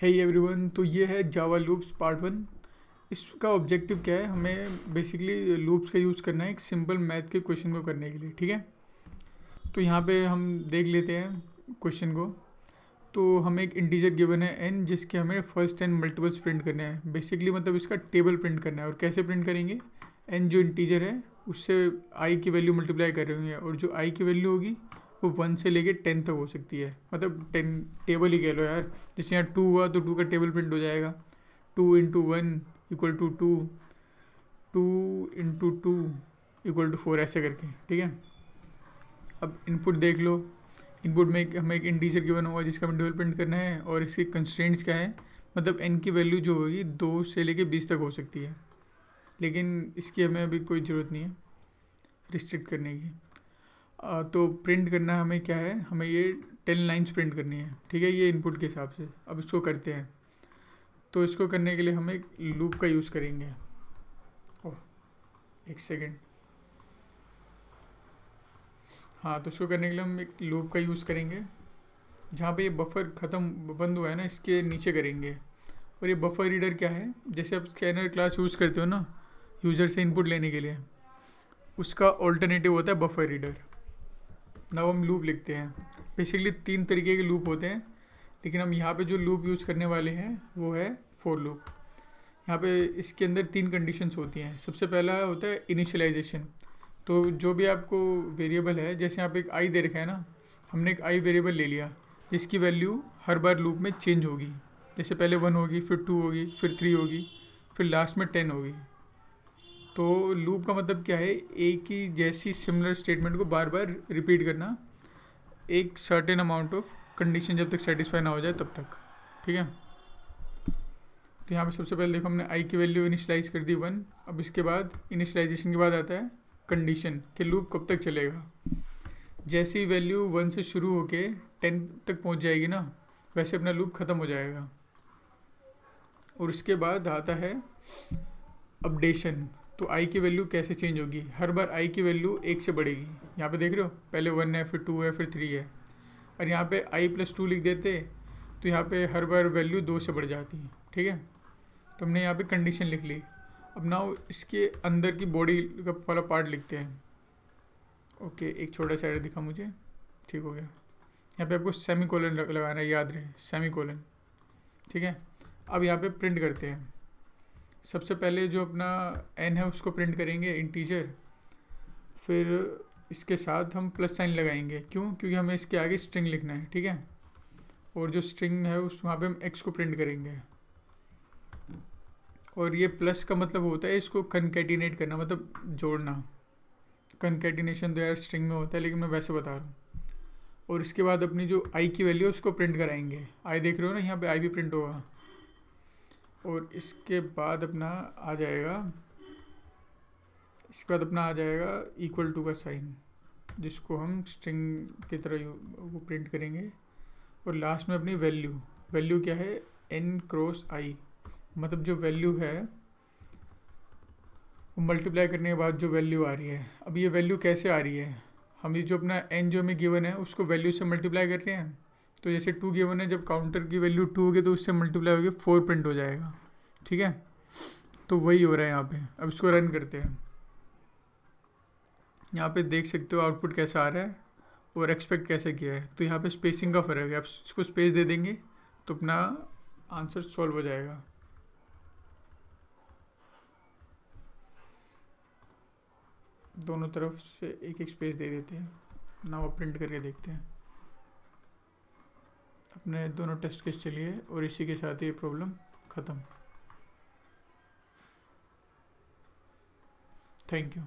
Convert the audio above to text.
है hey everyone तो ये है जावा लूप्स पार्ट वन इसका ऑब्जेक्टिव क्या है हमें बेसिकली लूप्स का यूज़ करना है एक सिंपल मैथ के क्वेश्चन को करने के लिए ठीक है तो यहाँ पे हम देख लेते हैं क्वेश्चन को तो हमें एक इंटीजर गिवन है एन जिसके हमें फर्स्ट एन मल्टीपल्स प्रिंट करने हैं बेसिकली मतलब इसका टेबल प्रिंट करना है और कैसे प्रिंट करेंगे एन जो इंटीजर है उससे आई की वैल्यू मल्टीप्लाई कर रहे होंगे और जो आई की वैल्यू होगी वो वन से लेके टेन तक हो सकती है मतलब टेन टेबल ही कह लो यार जैसे यहाँ टू हुआ तो टू का टेबल प्रिंट हो जाएगा two into one equal to two two into two equal to four ऐसे करके ठीक है अब इनपुट देख लो इनपुट में एक हमें एक इंटीजर गिवन होगा जिसका हमें टेबल प्रिंट करना है और इसके कंस्टेंट्स क्या है मतलब एन की वैल्यू जो होगी दो से लेके बीस तक हो सकती है लेकिन इसकी हमें अभी कोई ज़रूरत नहीं है रिस्ट्रिक्ट करने की तो प्रिंट करना हमें क्या है हमें ये टेन लाइन्स प्रिंट करनी है ठीक है ये इनपुट के हिसाब से अब इसको करते हैं तो इसको करने के लिए हम एक लूप का यूज़ करेंगे ओ एक सेकेंड हाँ तो इसको करने के लिए हम एक लूप का यूज़ करेंगे जहाँ पे ये बफर ख़त्म बंद हुआ है ना इसके नीचे करेंगे और ये बफर रीडर क्या है जैसे आप स्कैनर क्लास यूज़ करते हो ना यूज़र से इनपुट लेने के लिए उसका ऑल्टरनेटिव होता है बफर रीडर ना हम लूप लिखते हैं बेसिकली तीन तरीके के लूप होते हैं लेकिन हम यहाँ पे जो लूप यूज करने वाले हैं वो है फोर लूप यहाँ पे इसके अंदर तीन कंडीशंस होती हैं सबसे पहला होता है इनिशलाइजेशन तो जो भी आपको वेरिएबल है जैसे यहाँ पे एक आई दे रखा है ना हमने एक आई वेरिएबल ले लिया जिसकी वैल्यू हर बार लूप में चेंज होगी जैसे पहले वन होगी फिर टू होगी फिर थ्री होगी फिर लास्ट में टेन होगी तो लूप का मतलब क्या है एक ही जैसी सिमिलर स्टेटमेंट को बार बार रिपीट करना एक सर्टेन अमाउंट ऑफ कंडीशन जब तक सेटिस्फाई ना हो जाए तब तक ठीक है तो यहाँ पे सबसे पहले देखो हमने आई की वैल्यू इनिशलाइज कर दी वन अब इसके बाद इनिशलाइजेशन के बाद आता है कंडीशन कि लूप कब तक चलेगा जैसी वैल्यू वन से शुरू होके टेन तक पहुँच जाएगी ना वैसे अपना लूप ख़त्म हो जाएगा और उसके बाद आता है अपडेशन तो आई की वैल्यू कैसे चेंज होगी हर बार आई की वैल्यू एक से बढ़ेगी यहाँ पे देख रहे हो पहले वन है फिर टू है फिर थ्री है और यहाँ पे आई प्लस टू लिख देते तो यहाँ पे हर बार वैल्यू दो से बढ़ जाती है ठीक है तो हमने यहाँ पे कंडीशन लिख ली अब ना इसके अंदर की बॉडी का वाला पार्ट लिखते हैं ओके एक छोटा सा दिखा मुझे ठीक हो गया यहाँ पर आपको सेमी कॉलन लगाना है याद रहे सेमी कॉलन ठीक है अब यहाँ पर प्रिंट करते हैं सबसे पहले जो अपना एन है उसको प्रिंट करेंगे इंटीजर फिर इसके साथ हम प्लस साइन लगाएंगे क्यों क्योंकि हमें इसके आगे स्ट्रिंग लिखना है ठीक है और जो स्ट्रिंग है उस वहाँ पे हम एक्स को प्रिंट करेंगे और ये प्लस का मतलब होता है इसको कनकेटिनेट करना मतलब जोड़ना कनकेटिनेशन तो यार स्ट्रिंग में होता है लेकिन मैं वैसे बता रहा हूँ और इसके बाद अपनी जो आई की वैल्यू है उसको प्रिंट कराएंगे आई देख रहे हो ना यहाँ पे आई भी प्रिंट होगा और इसके बाद अपना आ जाएगा इसके बाद अपना आ जाएगा इक्वल टू का साइन जिसको हम स्ट्रिंग की तरह वो प्रिंट करेंगे और लास्ट में अपनी वैल्यू वैल्यू क्या है एन क्रॉस आई मतलब जो वैल्यू है वो मल्टीप्लाई करने के बाद जो वैल्यू आ रही है अब ये वैल्यू कैसे आ रही है हम ये जो अपना एन जो हमें गिवन है उसको वैल्यू से मल्टीप्लाई कर रहे हैं तो जैसे टू गिवन है जब काउंटर की वैल्यू टू होगी तो उससे मल्टीप्लाई होगी फोर प्रिंट हो जाएगा ठीक है तो वही हो रहा है यहाँ पे अब इसको रन करते हैं यहाँ पे देख सकते हो आउटपुट कैसा आ रहा है और एक्सपेक्ट कैसे किया है तो यहाँ पे स्पेसिंग का फ़र्क है आप इसको स्पेस दे देंगे तो अपना आंसर सॉल्व हो जाएगा दोनों तरफ से एक एक स्पेस दे देते हैं ना वो प्रिंट करके देखते हैं अपने दोनों टेस्ट केस चलिए और इसी के साथ ये प्रॉब्लम ख़त्म थैंक यू